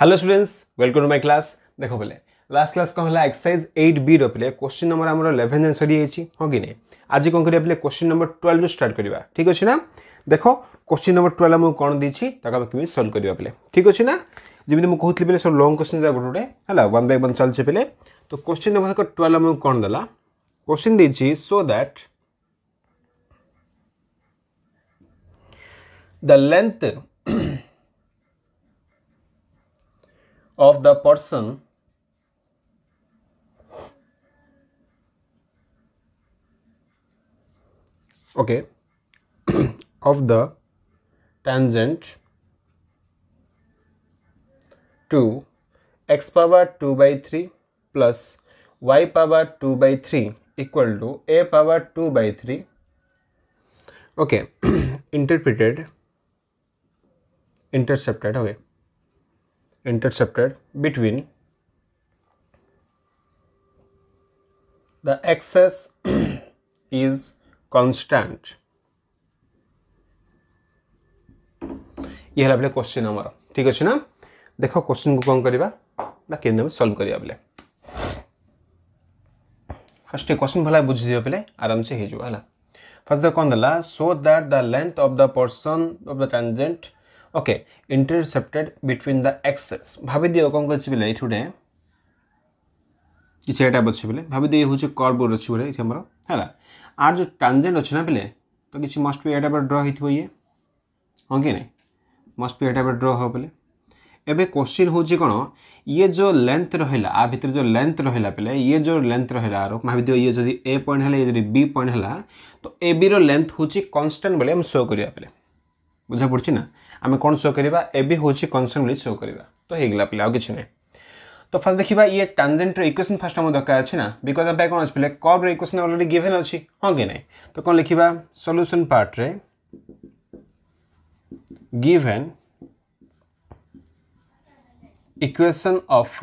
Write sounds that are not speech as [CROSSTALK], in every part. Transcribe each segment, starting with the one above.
Hello students welcome to my class দেখো বেলে last class কম হল এক্সারসাইজ এইট বি রে কোশ্চিন নম্বর আমার ইলেভেন আনসর হয়েছি হ্যাঁ কি না আজ কম করি পেলে কোশ্চিন নম্বর টুয়েলভ স্টার্ট করা ঠিক আছে না দেখো কোশ্চিন নম্বর টুয়েলভ আমি কোণ দিয়েছি তাকে আমি কেমি সলভ করা পেলে ঠিক আছে না যেমি মু কହୁଥିଲି পেলে সব লং কোশ্চিন যা গোটে গোটে হ্যাঁ ওয়ান বাই ওয়ান চলছে পেলে তো কোশ্চিন নম্বর দেখো টুয়েলভ আমি কোণ দেলা কোশ্চিন দিয়েছি so that the length of the person okay [CLEARS THROAT] of the tangent to x power 2 by 3 plus y power 2 by 3 equal to a power 2 by 3 okay [CLEARS THROAT] interpreted intercepted okay intercepted between the axis [CLEARS THROAT] is constant ये है बोले question आमर ठीक अच्छे ना देख question को कौन करवा ना केमी सल्व करवा बोले क्वेश्चन भला बुझीदेव बोले आराम से हो फास्ट कौन दे so that the length of the person of the tangent Okay, intercepted between the axes. ভাবি দিয়ে କ'ଣ କରିଛି ବୋଲେ ଏଇଠି ଗୋଟେ କିଛି ଏଇଟା ଅଛି ବୋଲେ ଭାବି দিয়ে ହେଉଛି କର୍ବ ଅଛି ବୋଲେ ଏଇଠି ଆମର ହେଲା ଆର୍ ଯେଉଁ ଟ୍ରାଞ୍ଜେଣ୍ଟ ଅଛି ନା ବୋଲେ ତ କିଛି ମଷ୍ଟ ବି ଏଇଟା ପରେ ଡ୍ର ହେଇଥିବ ଇଏ ହଁ କି ନାହିଁ ମଷ୍ଟ ବି ଏଇଟା ପରେ ଡ୍ର ହେବ ବୋଲେ ଏବେ କୋଶ୍ଚିନ୍ ହେଉଛି କ'ଣ ଇଏ ଯେଉଁ ଲେନ୍ଥ ରହିଲା ଆ ଭିତରେ ଯେଉଁ ଲେନ୍ଥ ରହିଲା ବୋଲେ ଇଏ ଯେଉଁ ଲେନ୍ଥ ରହିଲା ଆର ଭାବିଦିଅ ଇଏ ଯଦି ଏ ପଏଣ୍ଟ ହେଲା ଇଏ ଯଦି ବି ପଏଣ୍ଟ ହେଲା ତ ଏ ବିର ଲେନ୍ଥ ହେଉଛି କନଷ୍ଟାଣ୍ଟ ବୋଲେ ଆମେ ଶୋ କରିବା ବୋଲେ ବୁଝା ପଡ଼ୁଛି ନା आम कौन शो करवा एबी हूँ कनसटेंट शो करवा तो होगा पे आउ तो ना तो फास्ट देखा ये टांजेट इक्वेसन फास्ट आम दरकार अच्छे ना बिकज आम कौन अच्छे पे कब रक्वेसन अलरेडी गिवेन अच्छी हाँ कि ना तो कौन लिखा सल्यूसन पार्ट्रे गिवेन इक्वेसन ऑफ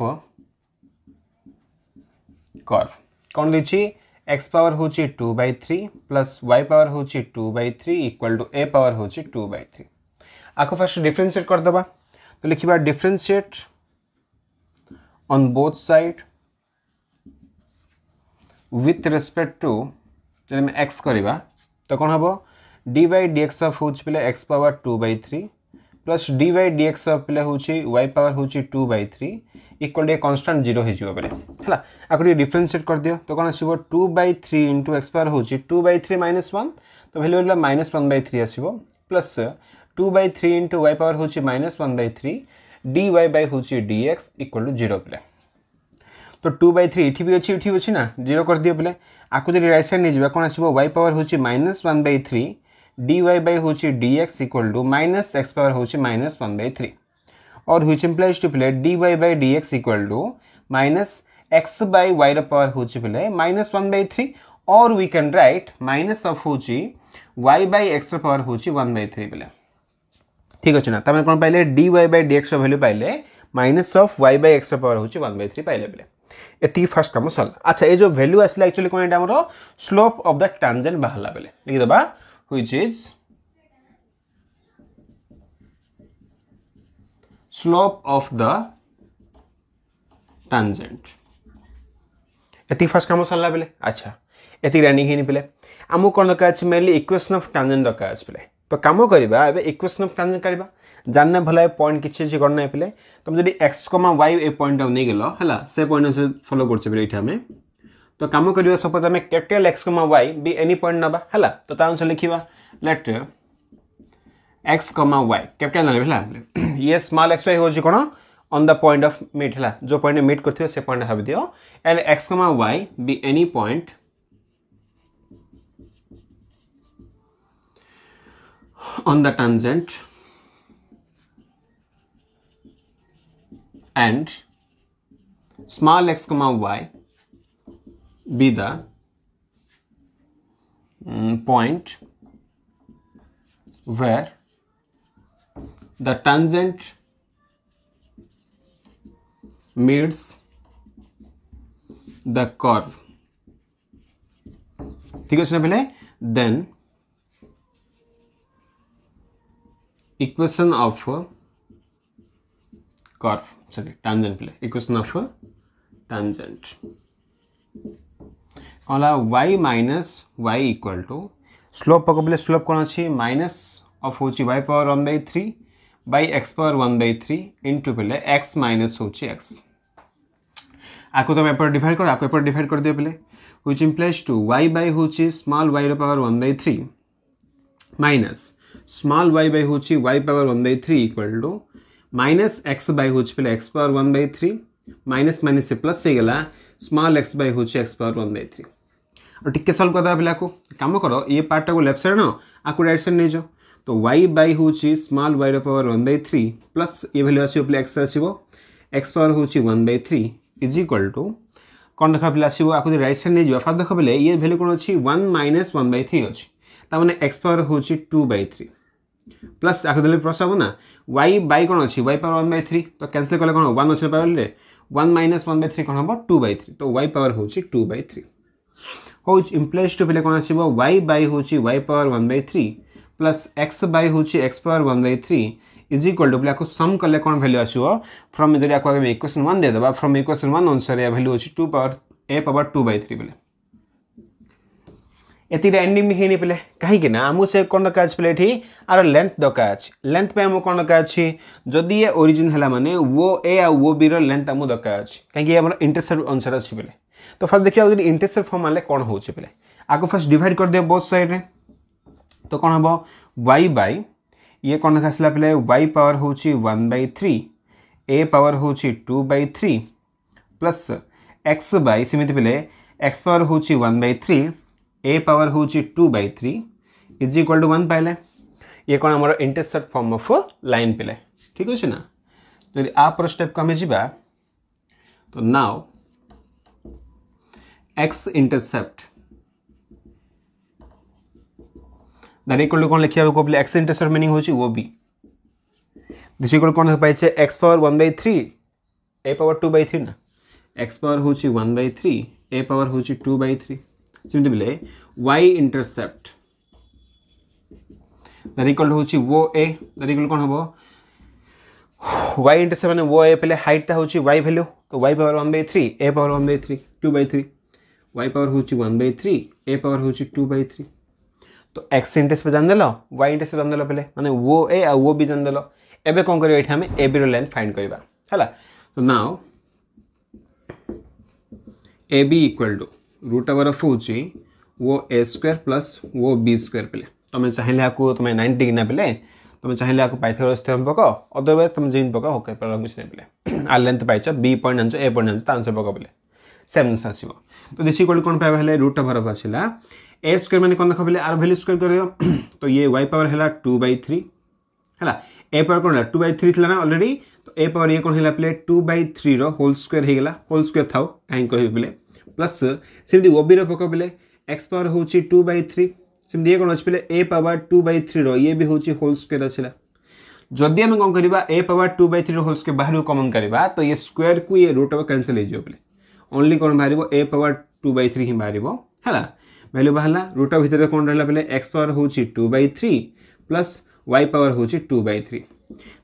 कर्व कौन देखिए एक्स पावर हूँ two by three plus Y power हूँ two by three equal to A power हूँ टू बै थ्री आपको फास्ट डिफ्रेन्सीएट करदे तो लिखा differentiate on both side with respect to जब हम करवा तो कौन d D by dx of हूँ पे X power two by three plus D Y D x of पे हूँ वाई पावर हूँ two by three equal to constant zero बोले है आपको कर दियो तो कौन आसो two by three into X power हूँ two by three minus one तो value minus one by three आस plus two by three into Y power हूँ minus one by three D Y by हूँ डीएक्स इक्वाल टू जीरो पे तो to by three इटि भी अच्छी अच्छी ना जीरो करदि पे आपको जब रईट सैड नहीं कौन आस वाई पावर हूँ minus one by three D Y by हूँ dx equal to minus X power हूँ माइनस वन बै थ्री और हुई इम्प्लाइज टू पे D Y by D X equal to minus x by Y power हूँ पे minus one by three और we can write minus of हूँ Y by X power हूँ one by three बोले ঠিক ଅଛି ନା ତାମାନେ କ'ଣ ପାଇଲେ ଡି ୱାଇ ବାଇ ଡିଏକ୍ସର ଭାଲ୍ୟୁ ପାଇଲେ ମାଇନସ୍ ଅଫ୍ ୱାଇ ବାଇ ଏକ୍ସର ପାୱାର ହେଉଛି ୱାନ୍ ବାଇ ଥ୍ରୀ ପାଇଲେ ବେଲେ ଏତିକି ଫାର୍ଷ୍ଟ କାମ ସରିଲା ଆଚ୍ଛା ଏ ଯେଉଁ ଭାଲ୍ୟୁ ଆସିଲା ଆକ୍ଚୁଆଲି କ'ଣ ଏଇଟା ଆମର ସ୍ଲୋପ୍ ଅଫ୍ ଦ ଟ୍ରାଞ୍ଜେଣ୍ଟ ବାହାରିଲା ବେଲେ ଲେଖିଦେବା which is slope of the tangent এতিক ফার্স্ট কাম সরলা বেলে আচ্ছা এতিক রানিং হয়নি পেলে আমি কোণ দরকার আছে মেনলি ইকুয়েশন অফ ট্যানজেন্ট দরকার আছে পেলে तो कम करवा इक्वेसन अफ ट्रांजेक्शन करवा जानना भल ए पॉइंट किसी अच्छे गणना पे तुम जब एक्स कमा वाई ए पॉइंट नहीं गल है से पॉइंट से फलो करें तो कम कर सपोज आम capital X comma Y be any point ना है तो अनुसार लिखा let X comma Y capital ना है ये स्मल एक्स वाई हो कौन अन् द पॉइंट अफ मिट है जो पॉइंट मिट करेंगे से पॉइंट भाव दिव and X comma Y be any point on the tangent and small x comma y be the point where the tangent meets the curve ठीक है पहले then equation of curve sorry tangent plane equation of tangent कौन Y minus Y equal to slope पक बोले slope कौन अच्छे minus of हूँ Y power one by three by X power one by three into पे X minus हूँ आपको तुम एपट डिड कर आपको एपट डिड कर दिए पहले हुई इम्प्लाइज टू वाई बै हूँ small Y power one by three minus small Y by हूँ Y power one by three equal to minus x by हूँ पे X power one by three minus minus से plus हो गाला small X by हूँ X power one by three और टी solve करदे पाला कम कर ये पार्टा को लेफ्ट सैड ना आपको रईट सैड नहीं जाओ तो वाई बै हूँ स्मल वाइर power one by three plus ये भैल्यू आस एक्स आस एक्स पावर हूँ one by three is equal to कौन देखा पे आसो आपको रईट तो सैड नहीं जाए फास्ट देखा पे ये भैल्यू कौन अच्छी one minus one by three अच्छी तो मैंने एक्स पावर हूँ टू बै थ्री प्लस आपको देखे प्लस हम ना वाई बै कौन अच्छी Y power one by three तो कैनसल कले कौन वन अच्छे power one minus one by three कौन हम टू बै थ्री तो वाई पावर हूँ टू बै थ्री हूँ इम्प्लेज टू पे कौन आसो वाई बै हूँ Y power one by three plus X by हूँ X power one by three is equal to पे सम कले कौन भैल्यू आसो फ्रम जो आपको इक्वेशन वन देदेबा फ्रम इक्वेशन वन अनुसार यह भैल्यू हूँ two power A power two by three बोले एति एंडिंग भी होनी पे कहीं आमको से कौन डका प्लेट ही आर लेंथ दरकार अच्छे लेंथ पे आमको कौन डका अच्छे जदि ये ओरीजिन है मैंने वो ए आओ बी रेन्थ आमको दरकार अच्छे कहीं इंटरसेप अनुसार अच्छे बोले तो फास्ट देखिए इंटरसेप फर्म आने कौन हो पे आपको फास्ट डिड करदे बोथ सैड तो कौन हम वाई बै ये कौन डका आसला पे वाई पावर हूँ one by three A power हूँ two by three plus X by सेमती एक्स पावर हूँ one by three A power हूँ two by three is equal to one पाइले ये कौन आम इंटरसेप्ट फर्म अफ लाइन पिले ठीक अच्छे ना जो आप स्टेप को आम जा तो now X intercept that equal to कौन लिखा कहते एक्स इंटरसेप्ट मिनिंग हो बी दिस इक्वल कौन पाइचे X power one by three A power two by three ना एक्स पावर हूँ one by three A power हूँ टू बै थ्री सेमती मिले वाई इंटरसेप्ट रिकल्ट हूँ वो ए रिकल्ट कौन हम वाई इंटरसेप्ट मैंने वो ए पहले हाइटा हूँ वाई भैल्यू तो Y power one by three A power one by three two by three Y power हूँ one by three A power हूँ टू बै थ्री तो एक्स इंटरसेप्ट जानदेल वाई इंटरसेप्ट जानदेल पहले मैंने वो ए आ आओ बी दल एवं कौन कर लेंथ फाइंड करवा है तो now A B equal to root over of हूँ वो ए स्क्वयर प्लस वो बी स्क्वायर पे तुम चाहिए आपको तुम नाइन डिग्री ना पे तुम चाहिए आपको पाइथागोरस थ्योरम पक अदरवाइज तुम जिन पक होके प्रॉब्लम पे आर लेंथ पाइच बी पॉइंट आनছো ए पॉइंट आनছো आंसर पक बोले सेम जिस आसो तो देखिए कौन कौन पाइबा रुट रूट ओवर ऑफ आसा ए स्क्वायर मैंने कौन देख पे आर भैल्यू स्क्वायर कर [CLEARS THROAT] तो ये वाई पावर है टू बै थ्री है ए पावर कौन टू बै थ्री थी ना अलरेडी तो ए पावर ये कौन है पे टू बै थ्री रोल होल स्क्वायर होल स्क्वायर था कहीं कहबे प्लस सेमती ओ बी रकब एक्स पावर हूँ टू बै थ्री सेम कौन अच्छे पे ए पावर टू बै थ्री रे भी हूँ होल स्क्र अच्छा जदि आम कौन करवा A power two by three whole square बाहर कमन करवा तो ये स्क्यर को ये रोट कैनसल हो ओनली कौन बाहर a power two by three ही बाहर है भैल्यू बाहर रोट भितर कौन रहा बोले एक्स पावर हूँ two by three plus Y power हूँ टू बै थ्री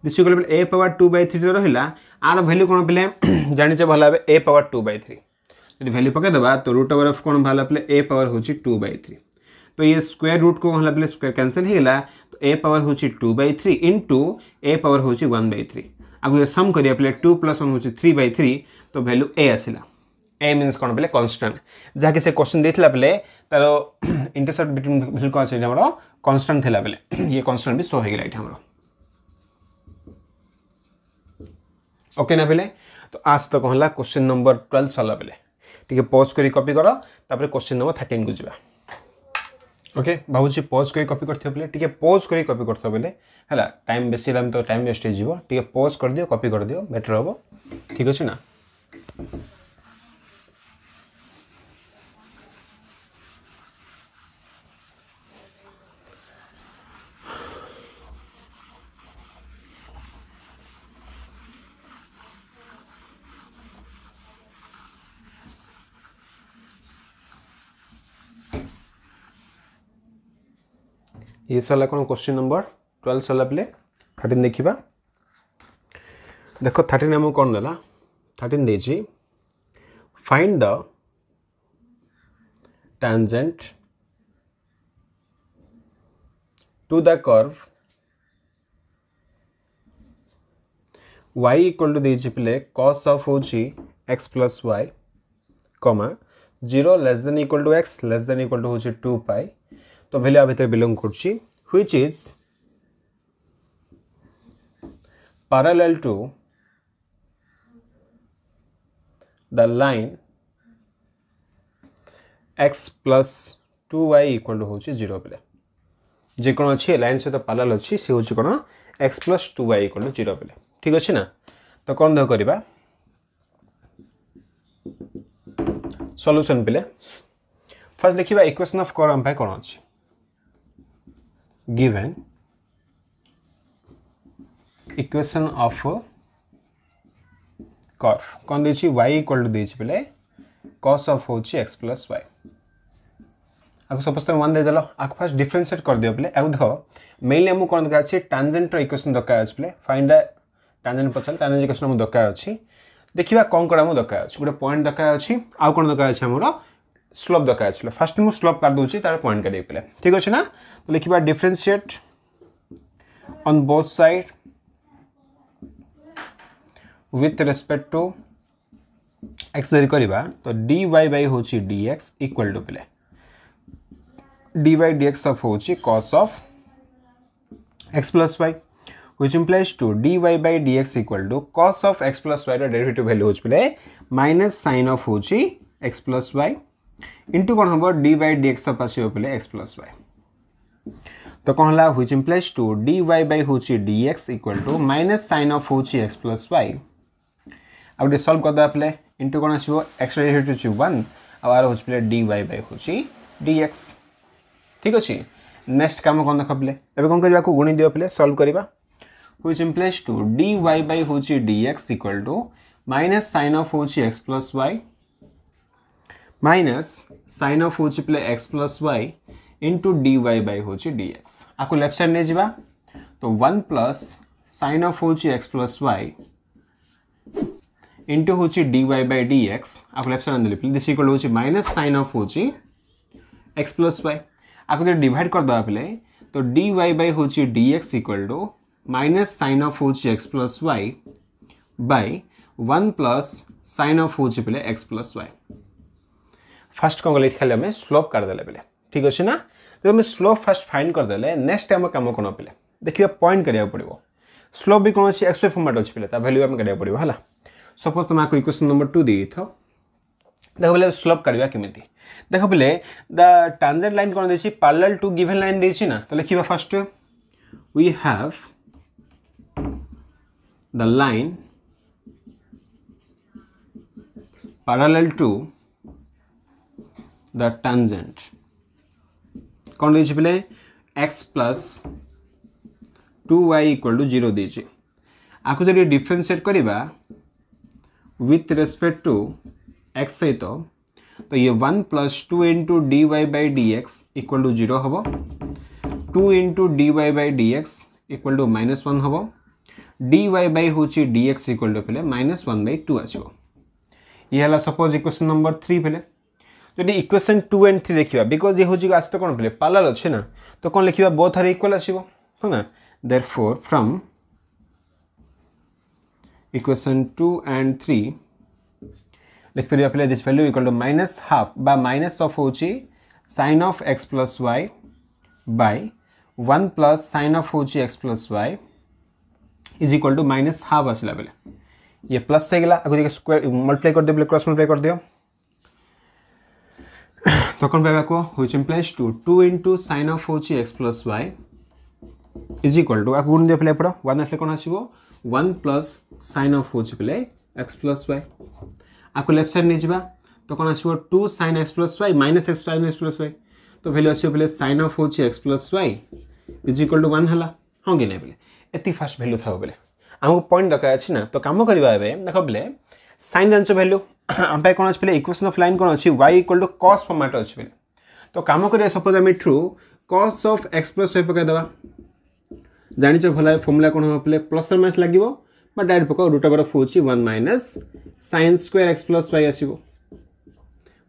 दिशा a power two by three रहा आर भैल्यू कौन पे जान भल a power two by three जो भैल्यू पकईदे तो रुट ओवर अफ कौन बाहर पे ए पावर हूँ टू बै थ्री तो ये स्क्वेयर रुट को कौन बोले स्क्वेयर कैनसल होगा तो ए पावर हूँ two by three into a power हूँ वन बै थ्री आगे जो सम करा two plus one uh three by three तो भैल्यू ए आसला ए मीनस कौन बोले कन्स्टाट जहाँकि क्वेश्चन देखा बेले तार इंटरसेप्ट बिटवीन भैल्यू कौन अच्छा कन्स्टाट थी बेले ये कन्स्टाट भी सो हो होगा ये ओके ना बेले तो आस तो कहला क्वेश्चन नंबर ट्वेल्व सरला बेले ଟିକେ ପଜ୍ କରି କପି କର ତାପରେ କୋଶ୍ଚିନ୍ ନମ୍ବର ଥାର୍ଟିନ୍କୁ ଯିବା ଓକେ ଭାବୁଛି ପଜ୍ କରି କପି କରିଥିବ ବୋଲେ ଟିକେ ପଜ୍ କରି କପି କରିଥିବ ବୋଲେ ହେଲା ଟାଇମ୍ ବେଶୀ ହେଲେ ଆମେ ତ ଟାଇମ୍ ୱେଷ୍ଟ ହେଇଯିବ ଟିକେ ପଜ୍ କରିଦିଅ କପି କରିଦିଅ ବେଟର୍ ହେବ ଠିକ୍ ଅଛି ନା ଇଏ ସରିଲା କ'ଣ କ୍ୱେଶ୍ଚିନ୍ ନମ୍ବର ଟୁଏଲ୍ଭ ସରିଲା ପରେ ଥାର୍ଟିନ୍ ଦେଖିବା ଦେଖ ଥାର୍ଟିନ୍ ଆମକୁ କ'ଣ ଦେଲା ଥାର୍ଟିନ୍ ଦେଇଛି find the tangent to the curve y equal to ଦେଇଛି ପିଲେ cos of ହେଉଛି x plus y, comma 0 less than equal to x less than equal to ହେଉଛି 2 pi তো ভ্যালুয়ার ভিতরে বিলং করছি which is parallel to the line x plus 2y equal to হচ্ছে zero বেলে যে কোণ অছি লাইন সহ পালাল অছি সে হচ্ছে কোণ x plus 2y equal to zero বেলে ঠিক আছে না তো কোণ দেহ করিবা সলিউশন বেলে ফার্স্ট লিখিবা ইকুয়েশন অফ কর আম পাই কোণ অছি given equation of curve कौन दे y equal to दे बोले cos of हूँ x plus y आपको सपोज तुम दे देदेल आपको फास्ट डिफरेनसीएट कर दियो बोले आप देख मेनली आमको कौन दरकार अच्छे टांजेन्टर इक्वेशन दरकार अच्छे बोले फाइंड द टांजेन्ट पचार टांजेन्ट इक्वेशन आम दरकार अच्छे देखा कौन कौन आम दरकार अच्छे गोटे पॉइंट दरकार अच्छे आउ कौन दरकार अच्छे आमर स्लोप दरकार अच्छे फास्ट मुझ स्लोप कर दूसरी तार पॉइंट कर दे ठीक अच्छे ना तो लिखा differentiate on both side with respect to x जो करवा तो d y by uh dx equal to पे D Y D x of uh cos of x plus y which implies to dy by dx equal to cos of x plus y derivative value uh बोले minus sine of uh x plus y into um d डी dx of of आस x plus y तो कौन ला हुई implies to d Y by हूँ dx equal to minus sine of uh x plus y आउ टे solve करदे पे इंटू कौन आसो एक्स वन आर हूँ पे डी वाई बै हूँ डीएक्स ठीक अच्छे नेक्स्ट कम कौन देख पे एवं कौन करवा गुणी दिव पे सल्व करवा हुई implies to d Y by हूँ dx equal to minus sine of uh x plus y minus sine of हूँ पे x plus y into d Y by हूँ डीएक्स आपको लेफ्ट सैड नहीं जावा तो one plus sine of uh x plus y into uh d Y by dx आपको left side लिख this equal uh minus sine of uh x plus y आपको जब divide करदे पे तो डी वाई बै हूँ dx equal to minus sine of uh x plus y by one plus sine of हूँ पे x plus Y fast कौन कल खाली आम स्लोप करदे बोले ठीक अच्छे ना तुम स्लो फास्ट फाइंड करदे नेक्स्ट टाइम कम कौन पे देखिए पॉइंट करा पड़ो स्लो भी कौन अच्छे एक्सपे फर्माट अच्छे पे भैल्यू आम करा पड़ा है सपोज तुम आपको इक्वेशन नंबर टू दे देख बोले स्लोप करवा कमी देख बोले द ट्रांजेट लाइन कौन देखिए पार्लर टू गिभेन लाइन देखिए ना तो लिखा first we have the line parallel to the tangent कौन दे है x plus two y equal to zero आपको जब डिफरेनसीएट करवा विथ रेस्पेक्ट टू एक्स सहित तो ये one plus two into d Y by d x equal to zero um two into d Y by d x equal to minus one um d Y by uh d x equal to पे minus one by two आसो ये suppose equation number three पे जो equation two and three देखा because ये uh आस कौन कह parlour अच्छे ना तो कौन लिखा बोथ हर इक्वाल आसो है ना therefore from equation two and three लिखिपर पे this value equal to minus half by minus of uh sine of x plus y by one plus sine of uh x plus y is equal to minus half आसला बेले ये plus होगा आपको देखिए square multiply करदे cross multiply कर दियो Stockholm-Weber, which implies 2. Two into sin of होची x plus y is equal to, आप गुण दिया पहले पड़ा, 1 असले कौन आशीवो? 1 plus sin of होची पहले x plus y. आपको लेफ्ट साइड नहीं जावा तो कौन आशीवो 2 sin x plus y minus x sin x plus y. तो भैल्यू आसो पहले सैन अफ होची x plus y is equal to 1 हला, हाँ कि नहीं बोले एती फास्ट भैल्यू था हो पहले। आमको पॉइंट दरकार अच्छी ना, तो कम करिबा एबे, देखो पहले sin जानचो आम कौन अच्छे इक्वेसन अफ लाइन कौन अच्छी वाई इक्वाल टू कस फर्माट अच्छे तो कम कर सपोज आम एठू cos of x plus y पकईदेवा ଜାଣିଛ ଭଲ ଫର୍ମୁଲା କ'ଣ ହେବ ପିଲେ ପ୍ଲସ୍ ଆର୍ ମାଇନସ୍ ଲାଗିବ ବା ଡାଇରେକ୍ଟ ପକାଅ ରୁଟ୍ ଓଭର୍ ଅଫ୍ ହେଉଛି one minus sines square x plus y ଆସିବ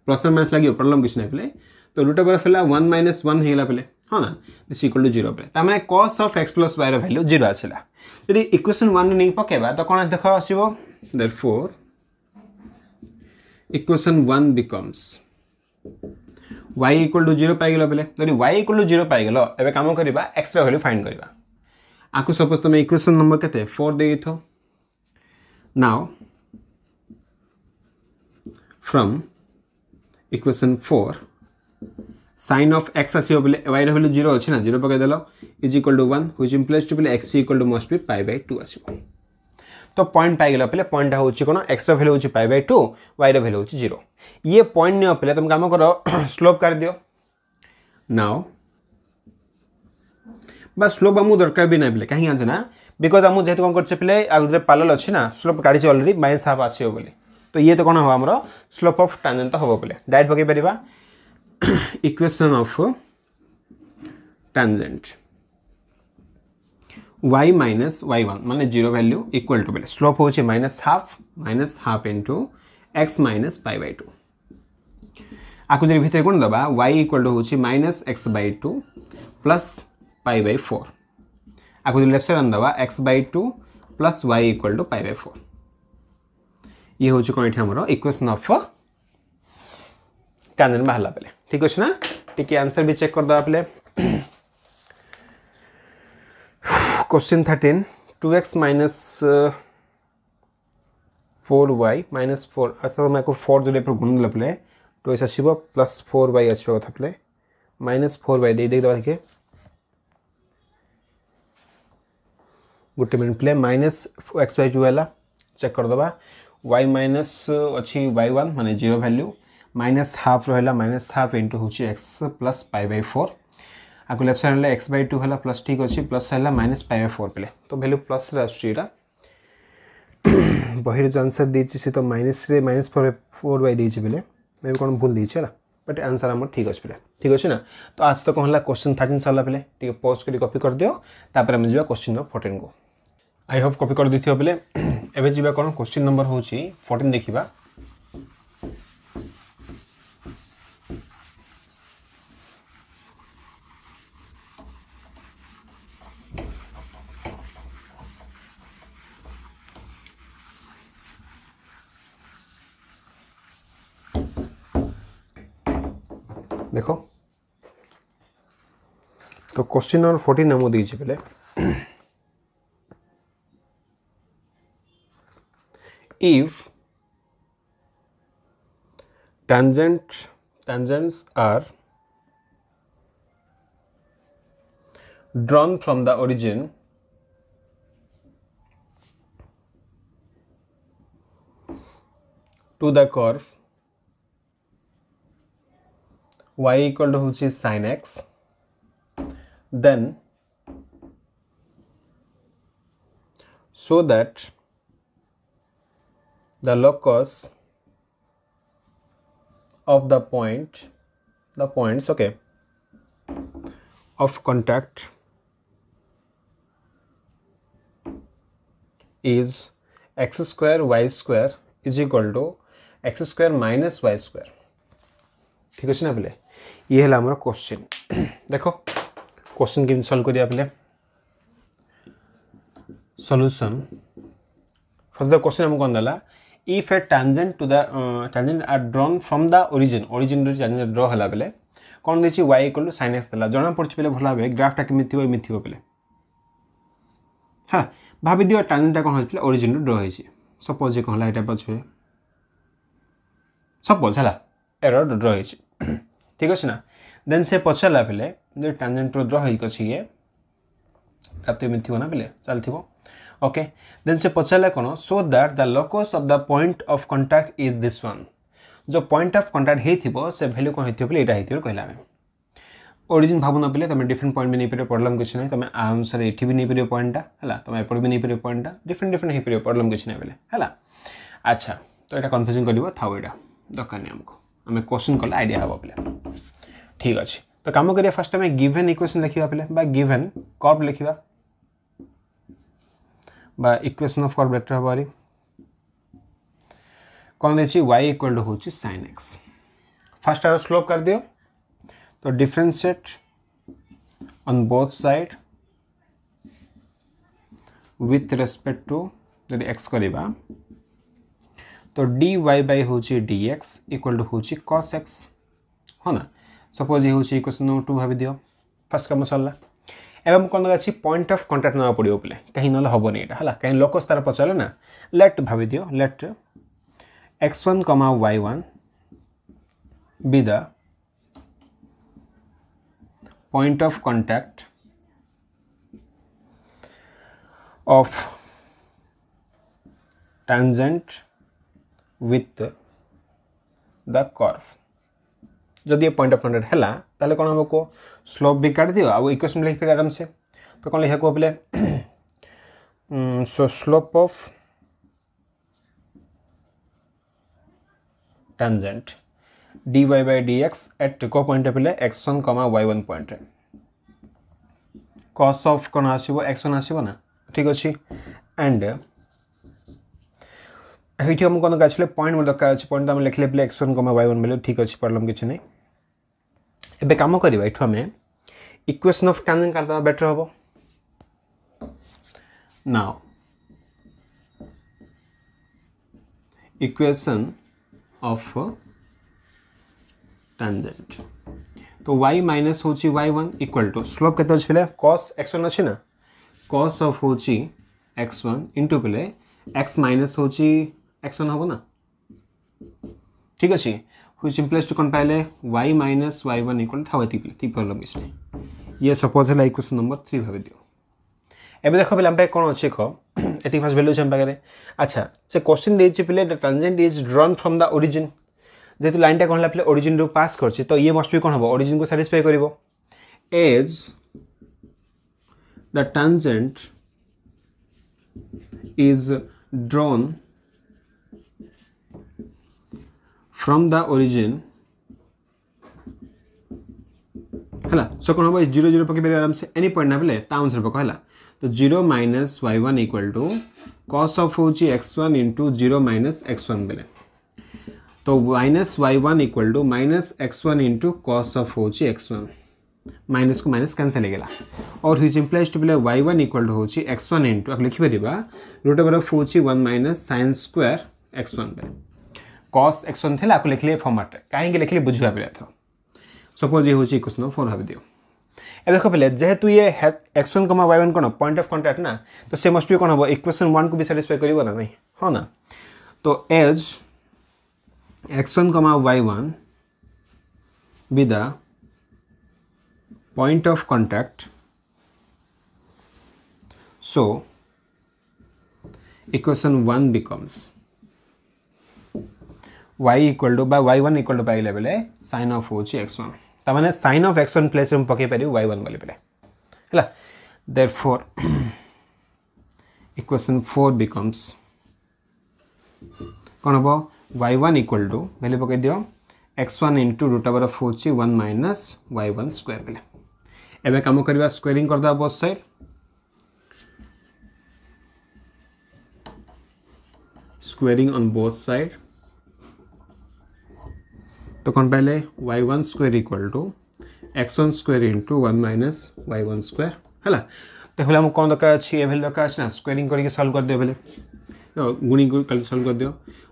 ପ୍ଲସ୍ ଆର୍ ମାଇନସ୍ ଲାଗିବ ପ୍ରୋବ୍ଲେମ୍ କିଛି ନାହିଁ ପିଲେ ତ ରୁଟ୍ ଓଭର୍ ଅଫ୍ ହେଲା ୱାନ୍ ମାଇନସ୍ ୱାନ୍ ହେଇଗଲା ପିଲେ ହଁ ନା ଦିସ୍ ଇକ୍ୱାଲ୍ ଟୁ ଜିରୋ ପିଲେ ତା'ମାନେ କସ୍ ଅଫ୍ ଏକ୍ସ ପ୍ଲସ୍ ୱାଇର ଭାଲ୍ୟୁ ଜିରୋ ଆସିଲା ଯଦି ଇକ୍ୱେସନ୍ ୱାନ୍ରେ ନେଇକି ପକାଇବା ତ କ'ଣ ଦେଖ ଆସିବ therefore equation 1 becomes y equal to 0 पाइगलो बेले जदि y equal to 0 पाइगलो एबे काम करबा x रे वैल्यू फाइंड करबा आकु सपोज तमे इक्वेशन नंबर केते 4 दे इथो now from equation 4 sin of x आसीबो बेले y रे वैल्यू 0 अछि ना 0 पके देलो is equal to 1 which implies to बेले x इक्वल टू मस्ट बी पाई बाय 2 आसीबो तो पॉइंट पाइला पे पॉइंट हूँ कौन एक्सर value uh pi by two वाइर भैल्यू हूँ जीरो ये पॉइंट नहीं पे तुम कम [COUGHS] कर स्लोप का दि नाओ बा स्लोप आम दरकार भी ना पे कहीं आज ना बिकज आम जेहतु कौन करे पे आगे पार्लर अच्छे ना स्लोप काढ़ी अलरेडी माइनस हाफ आसो बोली तो ये तो कौन हम आम स्लोप अफ टांजेन्ट हम बोले डायरेक्ट पकई पार equation of tangent y minus y one मान जीरो भैल्यू इक्वल टू बोले slope uh minus half minus half into x minus pi by two आपको जब भितर कौन दबा y equal to uh minus x by two plus pi by four आपको जो left side दबा x by two plus y equal to pi by four ये uh कौन ये आमर इक्वेसन अफ कांदन बाहर बेले ठीक अच्छे ना टी आंसर भी चेक करदे पे question thirteen two x minus four y minus four अर्थात मैं तो फोर जो पर गुण लपले टू एक्स आस प्लस फोर वाई आस थपले माइनस फोर वाई दे देखा देखिए गोटे मिनट पे माइनस एक्स वाई टू है चेक करदे वाई माइनस अच्छी वाई वन मानने जीरो भैल्यू माइनस हाफ रहा minus half into uh x plus five by four ଆକୁ ଲେଫ୍ଟ ସାଇଡ଼୍ ହେଲା ଏକ୍ସ ବାଇ ଟୁ ହେଲା ପ୍ଲସ୍ ଠିକ୍ ଅଛି ପ୍ଲସ୍ ହେଲା ମାଇନସ୍ ଫାଇଭ୍ ବାଇ ଫୋର୍ ପିଲେ ତ ଭ୍ୟାଲ୍ୟୁ ପ୍ଲସ୍ରେ ଆସୁଛି ଏଇଟା ବହିରେ ଯେଉଁ ଆନ୍ସର୍ ଦେଇଛି ସେ ତ ମାଇନସ୍ରେ ମାଇନସ୍ ଫୋର୍ ଫୋର୍ ବାଇ ଦେଇଛି ପିଲେ ମେ ବି କ'ଣ ଭୁଲ ଦେଇଛି ହେଲା ବଟ୍ ଆନ୍ସର୍ ଆମର ଠିକ୍ ଅଛି ପିଲେ ଠିକ୍ ଅଛି ନା ତ ଆଜି ତ କ'ଣ ହେଲା କୋଶ୍ଚିନ୍ ଥାର୍ଟିନ୍ ସରିଲା ପିଲେ ଟିକେ ପୋଜ୍ କରି କପି କରିଦିଅ ତାପରେ ଆମେ ଯିବା କୋଶ୍ଚିନ୍ ନମ୍ବର ଫୋର୍ଟିନ୍କୁ ଆଇ ହୋପ୍ କପି କରିଦେଇଥିବ ପିଲେ ଏବେ ଯିବା କ'ଣ କୋଶ୍ଚିନ୍ ନମ୍ବର ହେଉଛି ଫୋର୍ଟିନ୍ ଦେଖିବା देखो तो क्वेश्चन नंबर फोर्टीन नमो दीजिए पहले if tangent tangents are drawn from the origin to the curve y equal to which is sin x then so that the locus of the point the points okay of contact is x square y square is equal to x square minus y square ठीक अच्छे ना बोले ଇଏ ହେଲା ଆମର question ଦେଖ question କେମିତି solve କରିବା ପିଲା ସଲ୍ୟୁସନ୍ ଫାର୍ଷ୍ଟ ଦ କୋଶ୍ଚିନ୍ ଆମକୁ କ'ଣ ଦେଲା if a tangent to the tangent are drawn from the origin ଓରିଜିନ୍ରୁ ଟ୍ରାଞ୍ଜେଣ୍ଟ ଡ୍ର ହେଲା ବେଲେ କ'ଣ ଦେଇଛି y equal to sine x ଦେଲା ଜଣାପଡ଼ୁଛି ବେଲେ ଭଲ ଭାବେ ଗ୍ରାଫ୍ଟା କେମିତି ଥିବ ଏମିତି ଥିବ ବେଲେ ହଁ ଭାବିଦିଅ ଟ୍ରାଞ୍ଜେଣ୍ଟଟା କ'ଣ ହେଇଛି ବେଲେ ଓରିଜିନ୍ରୁ ଡ୍ର ହେଇଛି ସପୋଜ୍ କ'ଣ ହେଲା ଏଇଟା ପଛରେ ସପୋଜ୍ ହେଲା ଏରର୍ ଡ୍ର ହେଇଛି ঠিক ଅଛି ନା ଦେନ୍ ସେ ପଚାରିଲା ବେଲେ ଯେ ଟ୍ରାଞ୍ଜେଣ୍ଟ ରୁଦ୍ର ହେଇକି ଅଛି ଇଏ ରାତି ଏମିତି ଥିବ ନା ବେଲେ ଚାଲିଥିବ ଓକେ ଦେନ୍ ସେ ପଚାରିଲା କ'ଣ so that the locus of the point of contact is this one ଯେଉଁ ପଏଣ୍ଟ ଅଫ୍ କଣ୍ଟାକ୍ଟ ହେଇଥିବ ସେ ଭ୍ୟାଲ୍ୟୁ କ'ଣ ହେଇଥିବ ବୋଲେ ଏଇଟା ହେଇଥିବ କହିଲା ଆମେ ओरिजिन भाव ना पे तुम डिफरेंट पॉइंट भी नहीं पार प्रोब्लम किसी ना तुम आराम से ये भी नहीं पार पॉइंटा है तुम एपट भी नहीं पार पॉइंटा डिफरेंट डिफरेंट हो पार प्रोब्लम किसी ना बोले है अच्छा तो यहाँ कनफ्यूजन कर था दरकार नहीं आमको आम क्वेश्चन कले आईडिया हम पे ठीक अच्छे तो कम कर फास्ट आम गिभेन इक्वेसन लिखा पे गिभेन कर्व लिखा equation of curve better um कौन दे y equal to uh sine x first आर स्लोप कर दियो तो differentiate on both side with respect to जो एक्स करवा तो d y by uh d x equal to uh cos x हाँ ना सपोज ये हूँ इक्वेसन नंबर टू भाव दिव फास्ट कम सरला এবার মু কোন আছে পয়েন্ট অফ কন্টাক্ট নেওয়া পড়িব বলে কাহি নহলে হবনি এটা হলা কাহি লোকস তার পচালে না লেট ভাবি দিও let x one comma y one be the point of contact of tangent with the curve जदि पॉइंट अफ हंड्रेड है तेल कौन हम कह स्लोप भी काट दियो आउ इक्वेशन लिख आराम से तो कौन लिखा बोले so slope of tangent d Y by d x at कौ पॉइंट पे x one comma y one point cos of कौन आस एक्स वन आसना ठीक अच्छे एंड हेटी हम कौन दरकार पॉइंट मैं दरकार अच्छे पॉइंट तो आम लिखे x one comma y one मिले ठीक अच्छे प्रोब्लम किसी नहीं कम करवा यूँ आम इक्वेसन अफ कर का बेटर हे ना इक्वेसन अफ टेट तो y minus uh y one to slope के अच्छे कस एक्स वन अच्छे ना cos of uh x one into पे minus uh x one um ना ঠিক আছে হুইচ ইমপ্লাইজ টু কোন পাইলে y minus y one equal থাও এত কি প্রবলেম কিছু নাই ইয়ে সপোজ হল ইকুয়েশন নম্বর থ্রি ভাবে দিও এবে দেখো পিলা পাখে কোণ অছে কহ এটি ফার্স্ট ভ্যালু আছে পাখে আচ্ছা সে কোশ্চিন দিয়েছে পিলে tangent is drawn from the origin যেহেতু লাইনটা কোণ হল পিলে অরিজিন রু পাস করছে তো ইয়ে মস্ট বি কোণ হব অরিজিন কু স্যাটিসফাই করিব as the tangent is drawn from the origin है सो कौन हम जीरो जीरो पक आराम से एनी पॉइंट ना बोले आंसर पक है तो zero minus y one equal to cos of uh x one into zero minus x one बोले तो minus y one equal to minus x one into cos of uh x one minus को minus cancel होगा और हूँ implies to बोले y one equal to uh x one into आप लिखिपर root of uh one minus sine square x one बोले cos x one थी आपको लिखिले फर्माटे कहीं लिखिले बुझा पे एथर सपोज ये हूँ इक्वेशन नंबर फोर भाव दियो ए देखो पहले जेहेतु ये x one comma y one कौन पॉइंट ऑफ कॉन्टैक्ट ना तो से मस्ट भी कौन हम इक्वेशन वन को भी साटिस्फाई कर ना नहीं हाँ ना तो as x one comma y one be the point of contact so equation 1 y equal to by y one equal to पाइले बेले sine of uh x one ताने sine of x one place पकई पार y one गले बेले है therefore equation four becomes कौन um y one equal to value पकई दिव x one into root over of uh one minus y one square बेले एवं कम करवा स्क्वेरिंग करदे both side squaring on both sides तो कौन पहले y one square equal to x one square into one minus y one square है তাহলে আমার কোন দরকার আছে এভেল দরকার আছে না স্কোয়ারিং করিকি সলভ করে দিও পেলে গুণিং করে সলভ করে দিও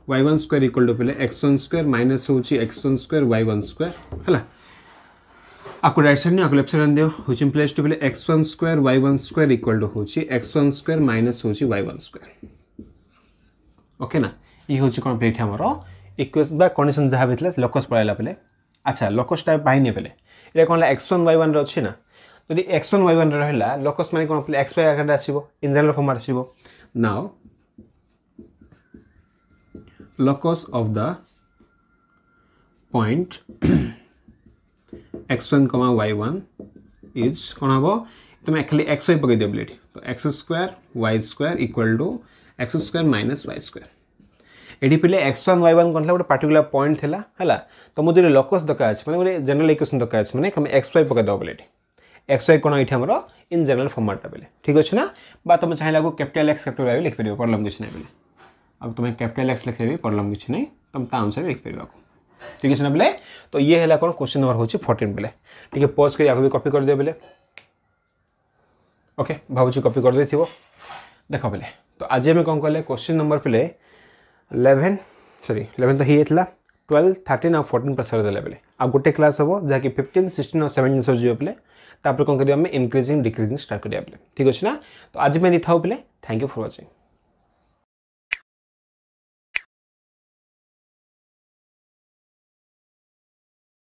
y one square equal to পেলে এক্স ওয়ান স্কোয়ার মাইনাস হচ্ছে x one square y one square হ্যাঁ আকু রাইট সাইড নিও আকু লেফট সাইড দিও হচ্ছে প্লেস টু পেলে x one square y one square equal to হচ্ছে এক্স ওয়ান স্কোয়ার মাইনাস হচ্ছে ওয়াই ওয়ান স্কোয়ার ওকে না ই হচ্ছে কোন প্লেট আমার ଇକ୍ୱେସନ୍ ବା କଣ୍ଡିସନ୍ ଯାହା ବି ଥିଲା ସେ ଲକସ୍ ପଳାଇଲା ବେଲେ ଆଚ୍ଛା ଲକସ୍ଟା ପାଇନି ବେଲେ ଏଇଟା କ'ଣ ହେଲା ଏକ୍ସ ୱାନ୍ ୱାଇ ୱାନ୍ରେ ଅଛି ନା ଯଦି ଏକ୍ସ ୱାନ୍ ୱାଇ ୱାନ୍ରେ ରହିଲା ଲକସ୍ ମାନେ କ'ଣ ଥିଲା ଏକ୍ସ ୱାଇ ଆକାରରେ ଆସିବ ଇନ୍ଜେନର ଫର୍ମ ଆସିବ now locus of the point x1 comma y1 is କ'ଣ ହେବ ତୁମେ ଖାଲି ଏକ୍ସ ୱାଇ ପକାଇଦେବ ଏଠି ତ x square y square equal to x square minus y square এটি পিলে এক্স ওয়ান ওয়াই ওয়ান কোণ গোটে পার্টিকুলার পয়েন্ট লা হল তো মো যে লকস দরকার আছে মানে গোটে জেনারেল ইকুয়েসন দরকার আছে মানে আমি এক্স ওয়াই পকাইদেব বলে এটি এক্স ওয়াই কোণ এটি আমার ইন জেনারেল ফর্মাটটা বেলে ঠিক আছে না বা তুমি চাইলে আগে ক্যাপিটাল এক্স ক্যাপিটাল ওয়াই লিখিপার প্রবলেম কিছু নাই বেলে আগে তুমি ক্যাপিটাল এক্স লিখিপার প্রবলেম কিছু নাই তুমি তা অনুসারে লিখিপার ঠিক আছে না বেলে তো ইয়ে হল কোণ কোশ্চিন নম্বর হচ্ছে ফর্টিন বেলে টিকি পজ করে আগে কপি করে দেবে বেলে ओके okay, भावुँ कपी करदे देख बोले तो आज आम कौन कले क्वेश्चन नंबर पे इलेवेन सरी इलेवेन तो ହେଇଯାଇଥିଲା ଟୁଏଲ୍ଭ ଥାର୍ଟିନ୍ ଆଉ ଫୋର୍ଟିନ୍ ପ୍ରେସର୍ ଦେଲେ ବେଲେ ଆଉ ଗୋଟେ କ୍ଲାସ୍ ହେବ ଯାହାକି ଫିଫ୍ଟିନ୍ ସିକ୍ସଟିନ୍ ଆଉ ସେଭେଣ୍ଟିନ୍ ସରି ଯିବ ବେଲେ ତାପରେ କ'ଣ କରିବା ଆମେ ଇନକ୍ରିଜିଂ ଡିକ୍ରିଜିଂ ଷ୍ଟାର୍ଟ କରିବା ବେଲେ ଠିକ୍ ଅଛି ନା ତ ଆଜି ପାଇଁ ଦେଇଥାଉ ବେଲେ ଥ୍ୟାଙ୍କ ୟୁ ଫର୍ ୱାଚିଂ